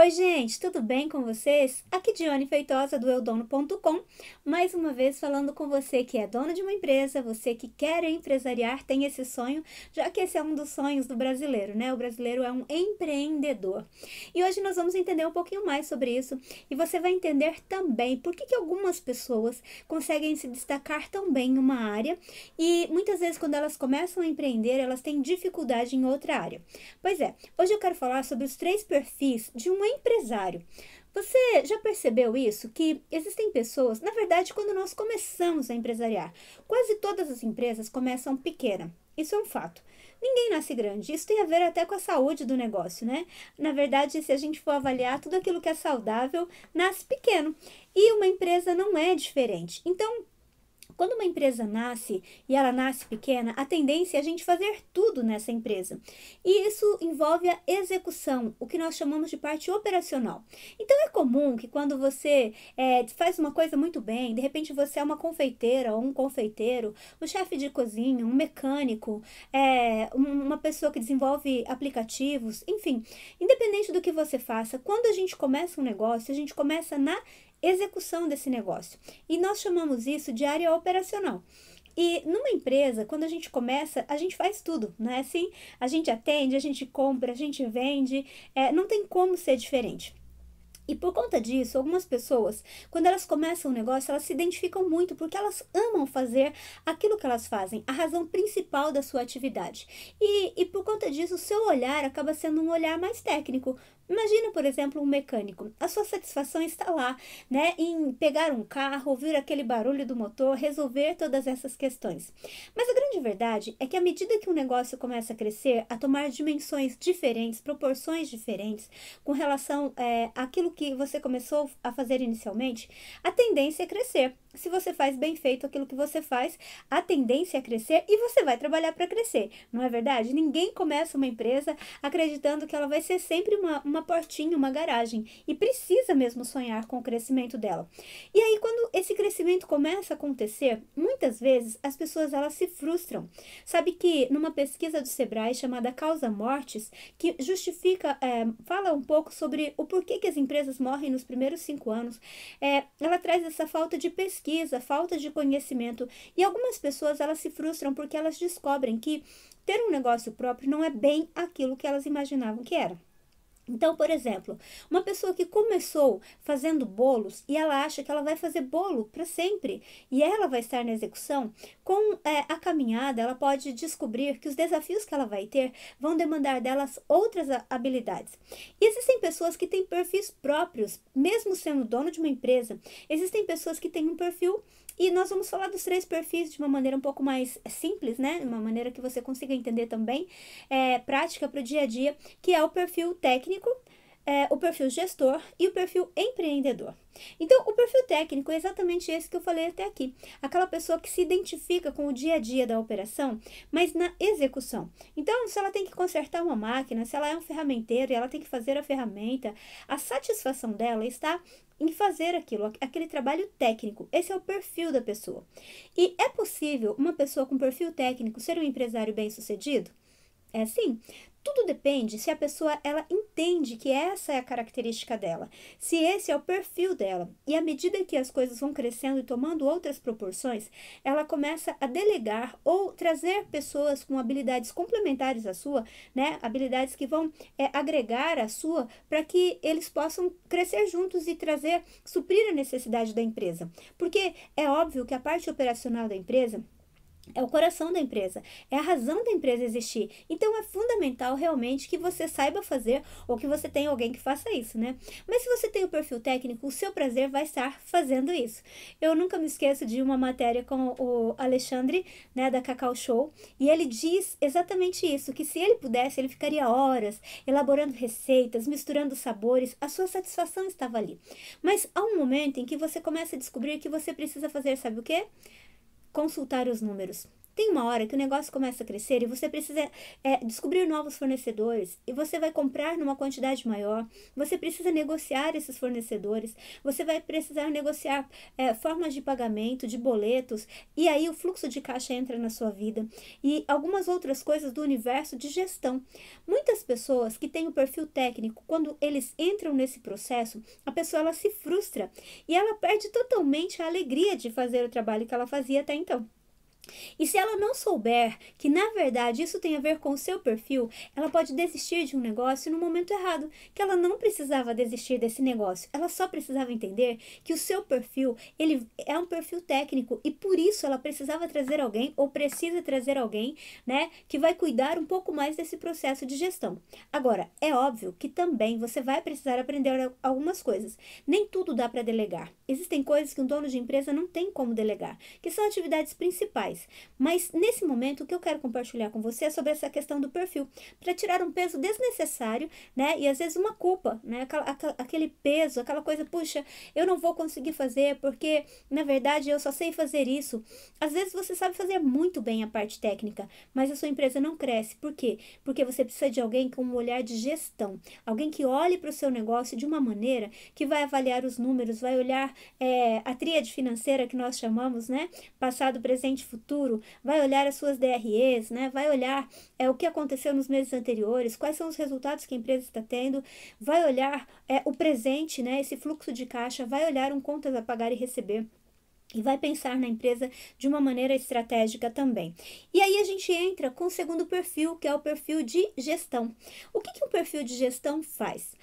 Oi, gente, tudo bem com vocês? Aqui Dione Feitosa do eudono.com, mais uma vez falando com você que é dono de uma empresa, você que quer empresariar, tem esse sonho, já que esse é um dos sonhos do brasileiro, né? O brasileiro é um empreendedor. E hoje nós vamos entender um pouquinho mais sobre isso e você vai entender também por que, que algumas pessoas conseguem se destacar tão bem em uma área e muitas vezes quando elas começam a empreender, elas têm dificuldade em outra área. Pois é, hoje eu quero falar sobre os três perfis de um empresário. Você já percebeu isso? Que existem pessoas, na verdade, quando nós começamos a empresariar, quase todas as empresas começam pequena. Isso é um fato. Ninguém nasce grande. Isso tem a ver até com a saúde do negócio, né? Na verdade, se a gente for avaliar, tudo aquilo que é saudável nasce pequeno. E uma empresa não é diferente. Então, quando uma empresa nasce e ela nasce pequena, a tendência é a gente fazer tudo nessa empresa. E isso envolve a execução, o que nós chamamos de parte operacional. Então é comum que quando você é, faz uma coisa muito bem, de repente você é uma confeiteira ou um confeiteiro, um chefe de cozinha, um mecânico, é, uma pessoa que desenvolve aplicativos, enfim, independente do que você faça, quando a gente começa um negócio, a gente começa na execução desse negócio. E nós chamamos isso de área operacional. E numa empresa, quando a gente começa, a gente faz tudo, não é assim? A gente atende, a gente compra, a gente vende, é, não tem como ser diferente. E por conta disso, algumas pessoas, quando elas começam um negócio, elas se identificam muito porque elas amam fazer aquilo que elas fazem, a razão principal da sua atividade. E, e por conta disso, o seu olhar acaba sendo um olhar mais técnico, Imagina, por exemplo, um mecânico. A sua satisfação está lá, né, em pegar um carro, ouvir aquele barulho do motor, resolver todas essas questões. Mas a grande verdade é que à medida que um negócio começa a crescer, a tomar dimensões diferentes, proporções diferentes, com relação é, àquilo que você começou a fazer inicialmente, a tendência é crescer se você faz bem feito aquilo que você faz, a tendência é crescer e você vai trabalhar para crescer, não é verdade? Ninguém começa uma empresa acreditando que ela vai ser sempre uma, uma portinha, uma garagem e precisa mesmo sonhar com o crescimento dela. E aí, quando esse crescimento começa a acontecer, muitas vezes as pessoas elas se frustram. Sabe que numa pesquisa do Sebrae chamada Causa Mortes, que justifica, é, fala um pouco sobre o porquê que as empresas morrem nos primeiros cinco anos, é, ela traz essa falta de pesquisa pesquisa, falta de conhecimento. E algumas pessoas elas se frustram porque elas descobrem que ter um negócio próprio não é bem aquilo que elas imaginavam que era. Então, por exemplo, uma pessoa que começou fazendo bolos e ela acha que ela vai fazer bolo para sempre e ela vai estar na execução, com é, a caminhada ela pode descobrir que os desafios que ela vai ter vão demandar delas outras habilidades. E existem pessoas que têm perfis próprios, mesmo sendo dono de uma empresa, existem pessoas que têm um perfil e nós vamos falar dos três perfis de uma maneira um pouco mais simples, né? Uma maneira que você consiga entender também, é, prática para o dia a dia, que é o perfil técnico, é, o perfil gestor e o perfil empreendedor. Então, o perfil técnico é exatamente esse que eu falei até aqui. Aquela pessoa que se identifica com o dia a dia da operação, mas na execução. Então, se ela tem que consertar uma máquina, se ela é um ferramenteiro e ela tem que fazer a ferramenta, a satisfação dela está em fazer aquilo, aquele trabalho técnico. Esse é o perfil da pessoa. E é possível uma pessoa com perfil técnico ser um empresário bem-sucedido? É sim. Tudo depende se a pessoa ela entende que essa é a característica dela, se esse é o perfil dela. E à medida que as coisas vão crescendo e tomando outras proporções, ela começa a delegar ou trazer pessoas com habilidades complementares à sua, né? Habilidades que vão é, agregar à sua para que eles possam crescer juntos e trazer suprir a necessidade da empresa. Porque é óbvio que a parte operacional da empresa é o coração da empresa, é a razão da empresa existir. Então é fundamental realmente que você saiba fazer ou que você tenha alguém que faça isso, né? Mas se você tem o perfil técnico, o seu prazer vai estar fazendo isso. Eu nunca me esqueço de uma matéria com o Alexandre, né, da Cacau Show, e ele diz exatamente isso, que se ele pudesse, ele ficaria horas elaborando receitas, misturando sabores, a sua satisfação estava ali. Mas há um momento em que você começa a descobrir que você precisa fazer, sabe o quê? consultar os números. Tem uma hora que o negócio começa a crescer e você precisa é, descobrir novos fornecedores e você vai comprar numa quantidade maior, você precisa negociar esses fornecedores, você vai precisar negociar é, formas de pagamento, de boletos, e aí o fluxo de caixa entra na sua vida e algumas outras coisas do universo de gestão. Muitas pessoas que têm o perfil técnico, quando eles entram nesse processo, a pessoa ela se frustra e ela perde totalmente a alegria de fazer o trabalho que ela fazia até então. E se ela não souber que na verdade isso tem a ver com o seu perfil, ela pode desistir de um negócio no momento errado, que ela não precisava desistir desse negócio. Ela só precisava entender que o seu perfil, ele é um perfil técnico e por isso ela precisava trazer alguém ou precisa trazer alguém, né, que vai cuidar um pouco mais desse processo de gestão. Agora, é óbvio que também você vai precisar aprender algumas coisas. Nem tudo dá para delegar. Existem coisas que um dono de empresa não tem como delegar, que são atividades principais mas nesse momento, o que eu quero compartilhar com você é sobre essa questão do perfil, para tirar um peso desnecessário, né? E às vezes uma culpa, né? Aquela, aquele peso, aquela coisa, puxa, eu não vou conseguir fazer porque na verdade eu só sei fazer isso. Às vezes você sabe fazer muito bem a parte técnica, mas a sua empresa não cresce. Por quê? Porque você precisa de alguém com um olhar de gestão, alguém que olhe para o seu negócio de uma maneira que vai avaliar os números, vai olhar é, a tríade financeira que nós chamamos, né? Passado, presente e futuro futuro, vai olhar as suas DREs, né? vai olhar é, o que aconteceu nos meses anteriores, quais são os resultados que a empresa está tendo, vai olhar é, o presente, né? esse fluxo de caixa, vai olhar um contas a pagar e receber e vai pensar na empresa de uma maneira estratégica também. E aí a gente entra com o segundo perfil, que é o perfil de gestão. O que, que um perfil de gestão faz?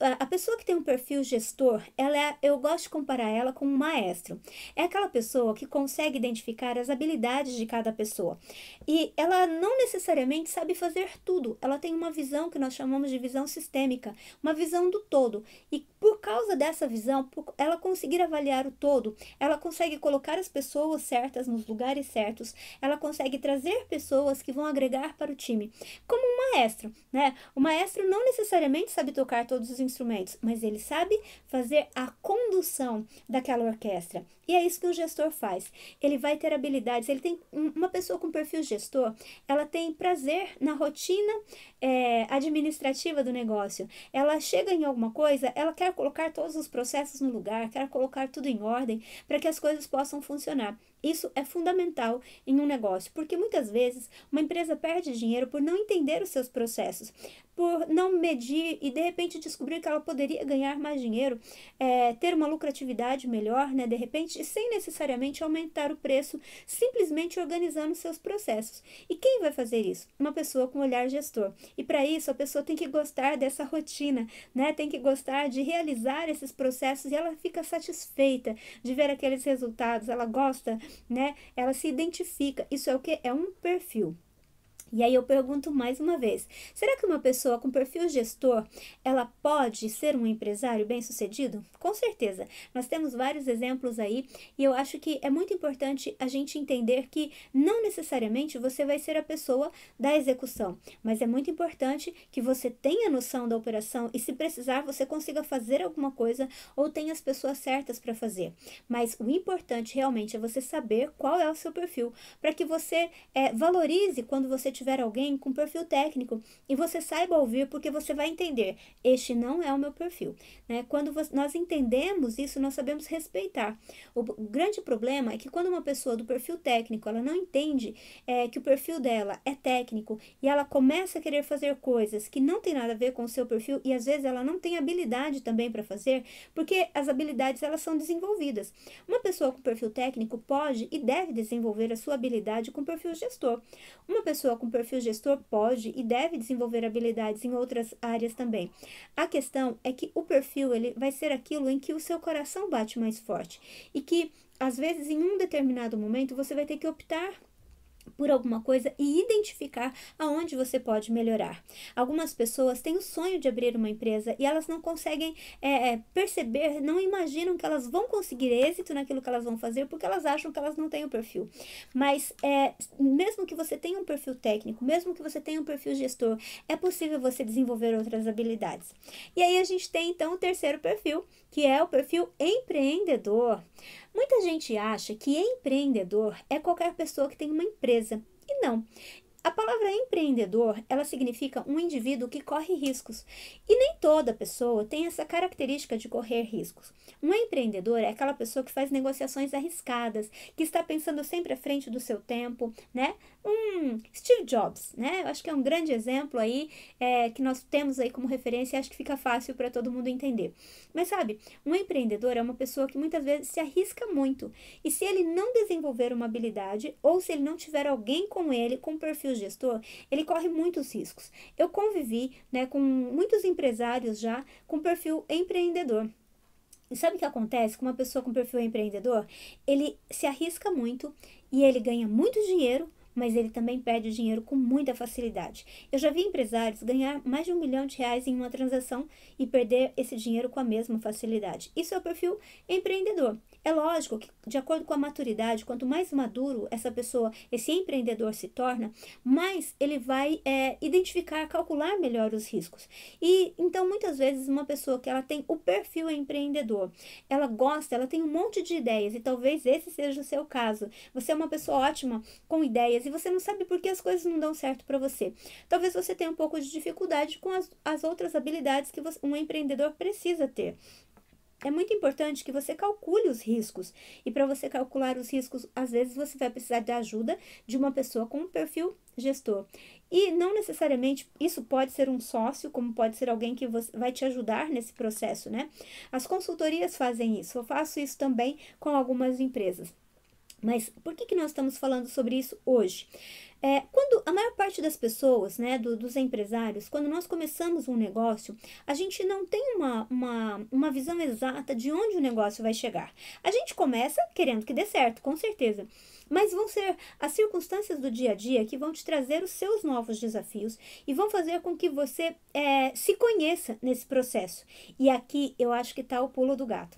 A, a pessoa que tem um perfil gestor, ela é, eu gosto de comparar ela com um maestro. É aquela pessoa que consegue identificar as habilidades de cada pessoa. E ela não necessariamente sabe fazer tudo. Ela tem uma visão que nós chamamos de visão sistêmica, uma visão do todo. E por causa dessa visão, por ela conseguir avaliar o todo, ela consegue consegue colocar as pessoas certas nos lugares certos, ela consegue trazer pessoas que vão agregar para o time. Como um maestro, né? O maestro não necessariamente sabe tocar todos os instrumentos, mas ele sabe fazer a condução daquela orquestra. E é isso que o gestor faz. Ele vai ter habilidades, ele tem uma pessoa com perfil gestor, ela tem prazer na rotina é, administrativa do negócio. Ela chega em alguma coisa, ela quer colocar todos os processos no lugar, quer colocar tudo em ordem para que as coisas coisas possam funcionar. Isso é fundamental em um negócio, porque muitas vezes uma empresa perde dinheiro por não entender os seus processos por não medir e de repente descobrir que ela poderia ganhar mais dinheiro, é, ter uma lucratividade melhor, né, de repente, sem necessariamente aumentar o preço, simplesmente organizando seus processos. E quem vai fazer isso? Uma pessoa com olhar gestor. E para isso, a pessoa tem que gostar dessa rotina, né, tem que gostar de realizar esses processos e ela fica satisfeita de ver aqueles resultados, ela gosta, né, ela se identifica. Isso é o que? É um perfil. E aí eu pergunto mais uma vez: será que uma pessoa com perfil gestor ela pode ser um empresário bem-sucedido? Com certeza. Nós temos vários exemplos aí e eu acho que é muito importante a gente entender que não necessariamente você vai ser a pessoa da execução, mas é muito importante que você tenha noção da operação e se precisar você consiga fazer alguma coisa ou tenha as pessoas certas para fazer. Mas o importante realmente é você saber qual é o seu perfil para que você é, valorize quando você tiver tiver alguém com perfil técnico e você saiba ouvir, porque você vai entender: este não é o meu perfil. Né? Quando nós entendemos isso, nós sabemos respeitar. O grande problema é que quando uma pessoa do perfil técnico ela não entende é, que o perfil dela é técnico e ela começa a querer fazer coisas que não tem nada a ver com o seu perfil e às vezes ela não tem habilidade também para fazer, porque as habilidades elas são desenvolvidas. Uma pessoa com perfil técnico pode e deve desenvolver a sua habilidade com perfil gestor. Uma pessoa com com perfil gestor pode e deve desenvolver habilidades em outras áreas também. A questão é que o perfil ele vai ser aquilo em que o seu coração bate mais forte e que às vezes em um determinado momento você vai ter que optar por alguma coisa e identificar aonde você pode melhorar. Algumas pessoas têm o sonho de abrir uma empresa e elas não conseguem é, é, perceber, não imaginam que elas vão conseguir êxito naquilo que elas vão fazer porque elas acham que elas não têm o perfil. Mas é, mesmo que você tenha um perfil técnico, mesmo que você tenha um perfil gestor, é possível você desenvolver outras habilidades. E aí a gente tem então o terceiro perfil, que é o perfil empreendedor. Muita gente acha que empreendedor é qualquer pessoa que tem uma empresa. E não. A palavra empreendedor, ela significa um indivíduo que corre riscos. E nem toda pessoa tem essa característica de correr riscos. Um empreendedor é aquela pessoa que faz negociações arriscadas, que está pensando sempre à frente do seu tempo, né? Um Steve Jobs, né? Eu acho que é um grande exemplo aí é, que nós temos aí como referência e acho que fica fácil para todo mundo entender. Mas sabe, um empreendedor é uma pessoa que muitas vezes se arrisca muito. E se ele não desenvolver uma habilidade ou se ele não tiver alguém com ele com perfil gestor, ele corre muitos riscos. Eu convivi né, com muitos empresários já com perfil empreendedor. E sabe o que acontece com uma pessoa com perfil empreendedor? Ele se arrisca muito e ele ganha muito dinheiro mas ele também perde o dinheiro com muita facilidade. Eu já vi empresários ganhar mais de um milhão de reais em uma transação e perder esse dinheiro com a mesma facilidade. Isso é o perfil empreendedor. É lógico que, de acordo com a maturidade, quanto mais maduro essa pessoa, esse empreendedor se torna, mais ele vai é, identificar, calcular melhor os riscos. E então, muitas vezes, uma pessoa que ela tem o perfil empreendedor, ela gosta, ela tem um monte de ideias, e talvez esse seja o seu caso. Você é uma pessoa ótima com ideias e você não sabe por que as coisas não dão certo para você. Talvez você tenha um pouco de dificuldade com as, as outras habilidades que você, um empreendedor precisa ter. É muito importante que você calcule os riscos. E para você calcular os riscos, às vezes você vai precisar da ajuda de uma pessoa com um perfil gestor. E não necessariamente isso pode ser um sócio, como pode ser alguém que vai te ajudar nesse processo, né? As consultorias fazem isso. Eu faço isso também com algumas empresas. Mas por que, que nós estamos falando sobre isso hoje? É, quando a maior parte das pessoas, né, do, dos empresários, quando nós começamos um negócio, a gente não tem uma, uma, uma visão exata de onde o negócio vai chegar. A gente começa querendo que dê certo, com certeza. Mas vão ser as circunstâncias do dia a dia que vão te trazer os seus novos desafios e vão fazer com que você é, se conheça nesse processo. E aqui eu acho que está o pulo do gato.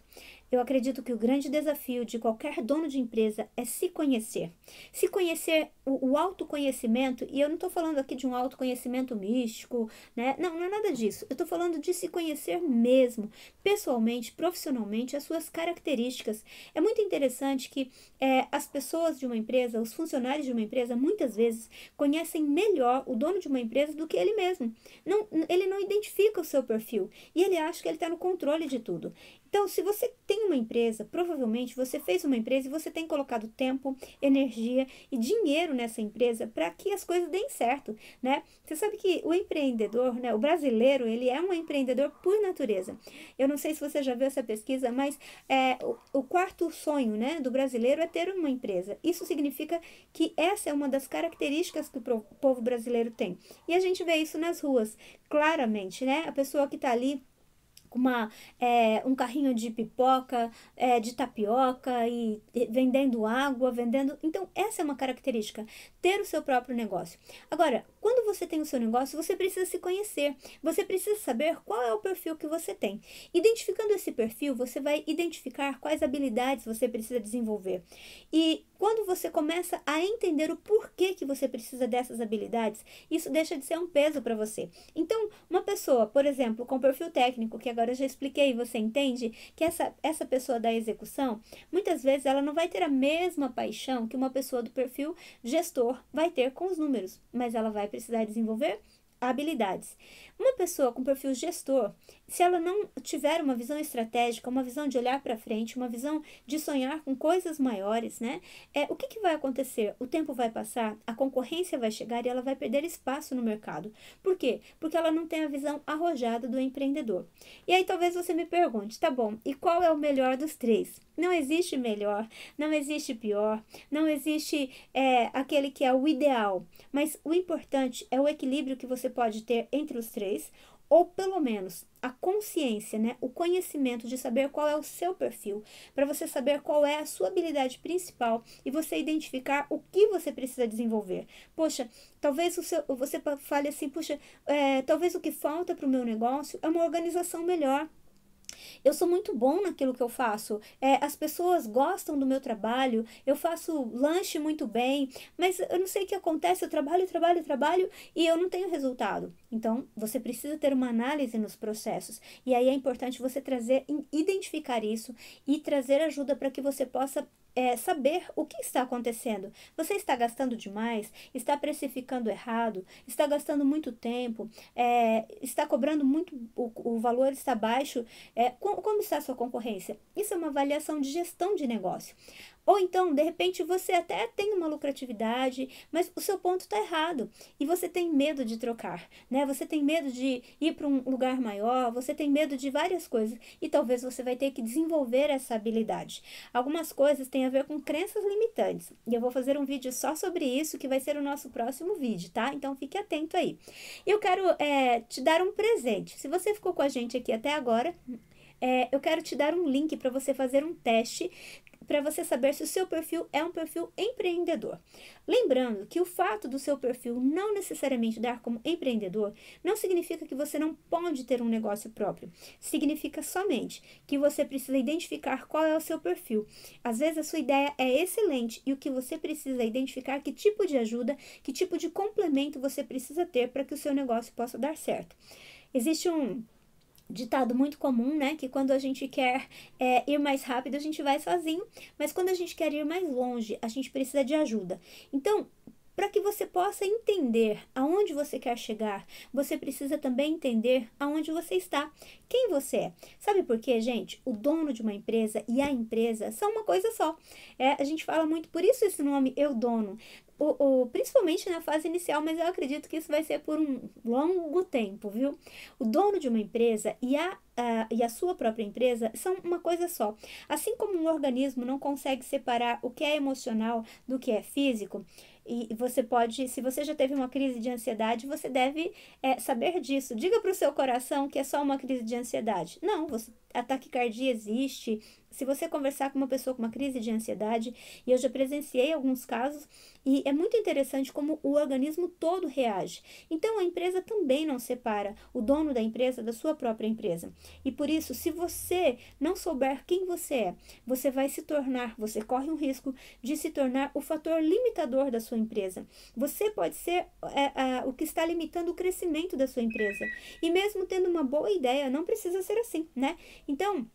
Eu acredito que o grande desafio de qualquer dono de empresa é se conhecer. Se conhecer o, o autoconhecimento, e eu não estou falando aqui de um autoconhecimento místico, né? Não, não é nada disso. Eu estou falando de se conhecer mesmo, pessoalmente, profissionalmente, as suas características. É muito interessante que é, as pessoas de uma empresa, os funcionários de uma empresa, muitas vezes conhecem melhor o dono de uma empresa do que ele mesmo. Não, ele não identifica o seu perfil e ele acha que ele está no controle de tudo. Então, se você tem uma empresa, provavelmente você fez uma empresa e você tem colocado tempo, energia e dinheiro nessa empresa para que as coisas deem certo, né? Você sabe que o empreendedor, né, o brasileiro, ele é um empreendedor por natureza. Eu não sei se você já viu essa pesquisa, mas é, o, o quarto sonho, né, do brasileiro é ter uma empresa. Isso significa que essa é uma das características que o povo brasileiro tem. E a gente vê isso nas ruas, claramente né? A pessoa que está ali com uma, é, um carrinho de pipoca, é, de tapioca e vendendo água, vendendo. Então, essa é uma característica, ter o seu próprio negócio. Agora, quando você tem o seu negócio, você precisa se conhecer, você precisa saber qual é o perfil que você tem. Identificando esse perfil, você vai identificar quais habilidades você precisa desenvolver. E quando você começa a entender o porquê que você precisa dessas habilidades, isso deixa de ser um peso para você. Então, uma pessoa, por exemplo, com perfil técnico, que agora eu já expliquei, você entende que essa, essa pessoa da execução, muitas vezes ela não vai ter a mesma paixão que uma pessoa do perfil gestor vai ter com os números, mas ela vai precisar desenvolver habilidades. Uma pessoa com perfil gestor, se ela não tiver uma visão estratégica, uma visão de olhar para frente, uma visão de sonhar com coisas maiores, né? É, o que, que vai acontecer? O tempo vai passar, a concorrência vai chegar e ela vai perder espaço no mercado. Por quê? Porque ela não tem a visão arrojada do empreendedor. E aí talvez você me pergunte, tá bom, e qual é o melhor dos três? Não existe melhor, não existe pior, não existe é, aquele que é o ideal, mas o importante é o equilíbrio que você pode ter entre os três ou pelo menos a consciência, né, o conhecimento de saber qual é o seu perfil, para você saber qual é a sua habilidade principal e você identificar o que você precisa desenvolver. Poxa, talvez o seu, você fale assim, poxa, é, eh, talvez o que falta para o meu negócio é uma organização melhor eu sou muito bom naquilo que eu faço, é, as pessoas gostam do meu trabalho, eu faço lanche muito bem, mas eu não sei o que acontece, eu trabalho, trabalho, trabalho e eu não tenho resultado. Então, você precisa ter uma análise nos processos. E aí é importante você trazer, identificar isso e trazer ajuda para que você possa é, saber o que está acontecendo. Você está gastando demais? Está precificando errado? Está gastando muito tempo? É, está cobrando muito? O, o valor está baixo? É, como, como está a sua concorrência? Isso é uma avaliação de gestão de negócio. Ou então, de repente, você até tem uma lucratividade, mas o seu ponto está errado e você tem medo de trocar, né? Você tem medo de ir para um lugar maior, você tem medo de várias coisas e talvez você vai ter que desenvolver essa habilidade. Algumas coisas têm a ver com crenças limitantes. E eu vou fazer um vídeo só sobre isso, que vai ser o nosso próximo vídeo, tá? Então fique atento aí. Eu quero é, te dar um presente. Se você ficou com a gente aqui até agora, é, eu quero te dar um link para você fazer um teste para você saber se o seu perfil é um perfil empreendedor. Lembrando que o fato do seu perfil não necessariamente dar como empreendedor não significa que você não pode ter um negócio próprio. Significa somente que você precisa identificar qual é o seu perfil. Às vezes a sua ideia é excelente e o que você precisa é identificar que tipo de ajuda, que tipo de complemento você precisa ter para que o seu negócio possa dar certo. Existe um ditado muito comum, né? Que quando a gente quer é, ir mais rápido, a gente vai sozinho, mas quando a gente quer ir mais longe, a gente precisa de ajuda. Então, para que você possa entender aonde você quer chegar, você precisa também entender aonde você está, quem você é. Sabe por quê, gente? O dono de uma empresa e a empresa são uma coisa só. É, a gente fala muito por isso esse nome, eu dono. O, o, principalmente na fase inicial, mas eu acredito que isso vai ser por um longo tempo, viu? O dono de uma empresa e a, a, e a sua própria empresa são uma coisa só. Assim como um organismo não consegue separar o que é emocional do que é físico, e você pode, se você já teve uma crise de ansiedade, você deve é, saber disso. Diga para o seu coração que é só uma crise de ansiedade. Não, você, a taquicardia existe, se você conversar com uma pessoa com uma crise de ansiedade, e eu já presenciei alguns casos, e é muito interessante como o organismo todo reage. Então a empresa também não separa o dono da empresa da sua própria empresa. E por isso, se você não souber quem você é, você vai se tornar, você corre um risco de se tornar o fator limitador da sua empresa. Você pode ser é, é, o que está limitando o crescimento da sua empresa. E mesmo tendo uma boa ideia, não precisa ser assim, né? Então,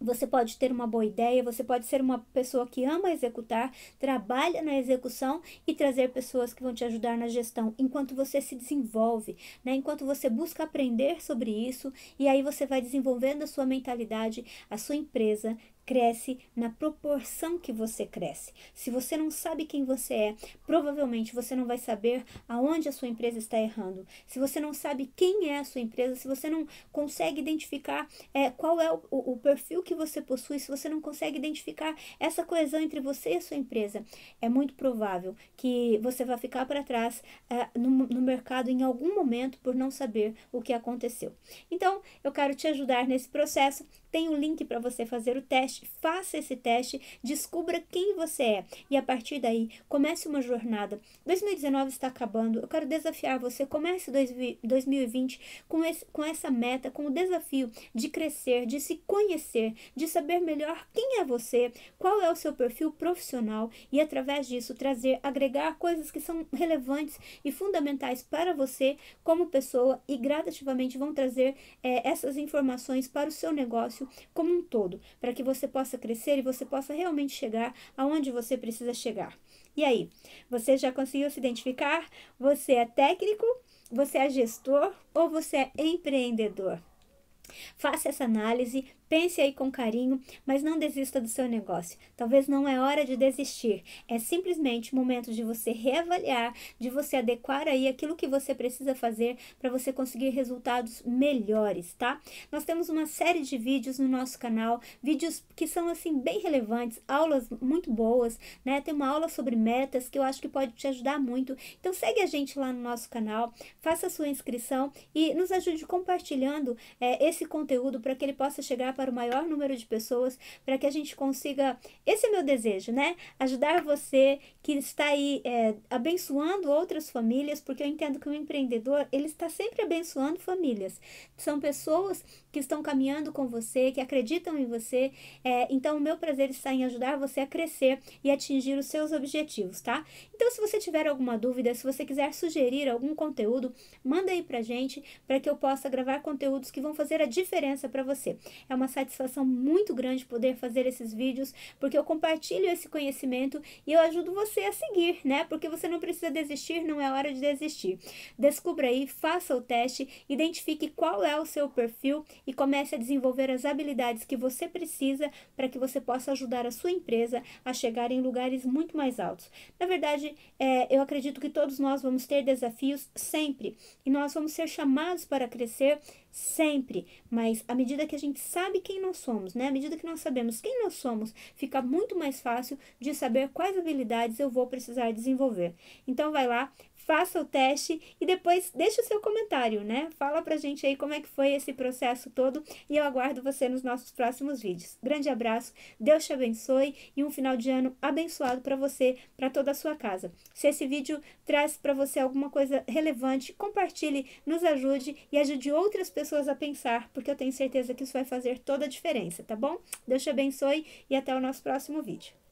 você pode ter uma boa ideia, você pode ser uma pessoa que ama executar, trabalha na execução e trazer pessoas que vão te ajudar na gestão, enquanto você se desenvolve, né? enquanto você busca aprender sobre isso, e aí você vai desenvolvendo a sua mentalidade, a sua empresa, cresce na proporção que você cresce. Se você não sabe quem você é, provavelmente você não vai saber aonde a sua empresa está errando. Se você não sabe quem é a sua empresa, se você não consegue identificar é, qual é o, o perfil que você possui, se você não consegue identificar essa coesão entre você e a sua empresa, é muito provável que você vá ficar para trás é, no, no mercado em algum momento por não saber o que aconteceu. Então, eu quero te ajudar nesse processo tem um link para você fazer o teste. Faça esse teste, descubra quem você é e a partir daí comece uma jornada. 2019 está acabando. Eu quero desafiar você. Comece 2020 com, esse, com essa meta, com o desafio de crescer, de se conhecer, de saber melhor quem é você, qual é o seu perfil profissional e através disso trazer, agregar coisas que são relevantes e fundamentais para você como pessoa e gradativamente vão trazer é, essas informações para o seu negócio negócio como um todo, para que você possa crescer e você possa realmente chegar aonde você precisa chegar. E aí, você já conseguiu se identificar? Você é técnico? Você é gestor ou você é empreendedor? Faça essa análise, Pense aí com carinho, mas não desista do seu negócio. Talvez não é hora de desistir. É simplesmente momento de você reavaliar, de você adequar aí aquilo que você precisa fazer para você conseguir resultados melhores, tá? Nós temos uma série de vídeos no nosso canal, vídeos que são assim bem relevantes, aulas muito boas, né? Tem uma aula sobre metas que eu acho que pode te ajudar muito. Então segue a gente lá no nosso canal, faça a sua inscrição e nos ajude compartilhando é, esse conteúdo para que ele possa chegar para o maior número de pessoas, para que a gente consiga. Esse é meu desejo, né? Ajudar você que está aí é, abençoando outras famílias, porque eu entendo que o empreendedor ele está sempre abençoando famílias. São pessoas que estão caminhando com você, que acreditam em você. É, então, o meu prazer está em ajudar você a crescer e atingir os seus objetivos, tá? Então, se você tiver alguma dúvida, se você quiser sugerir algum conteúdo, manda aí pra gente para que eu possa gravar conteúdos que vão fazer a diferença para você. É uma satisfação muito grande poder fazer esses vídeos, porque eu compartilho esse conhecimento e eu ajudo você a seguir, né? Porque você não precisa desistir, não é hora de desistir. Descubra aí, faça o teste, identifique qual é o seu perfil e comece a desenvolver as habilidades que você precisa para que você possa ajudar a sua empresa a chegar em lugares muito mais altos. Na verdade, é, eu acredito que todos nós vamos ter desafios sempre e nós vamos ser chamados para crescer sempre, mas à medida que a gente sabe quem nós somos, né? À medida que nós sabemos quem nós somos, fica muito mais fácil de saber quais habilidades eu vou precisar desenvolver. Então vai lá, faça o teste e depois deixe o seu comentário, né? Fala pra gente aí como é que foi esse processo todo e eu aguardo você nos nossos próximos vídeos. Grande abraço, Deus te abençoe e um final de ano abençoado para você, para toda a sua casa. Se esse vídeo traz para você alguma coisa relevante, compartilhe, nos ajude e ajude outras pessoas a pensar, porque eu tenho certeza que isso vai fazer toda a diferença, tá bom? Deus te abençoe e até o nosso próximo vídeo.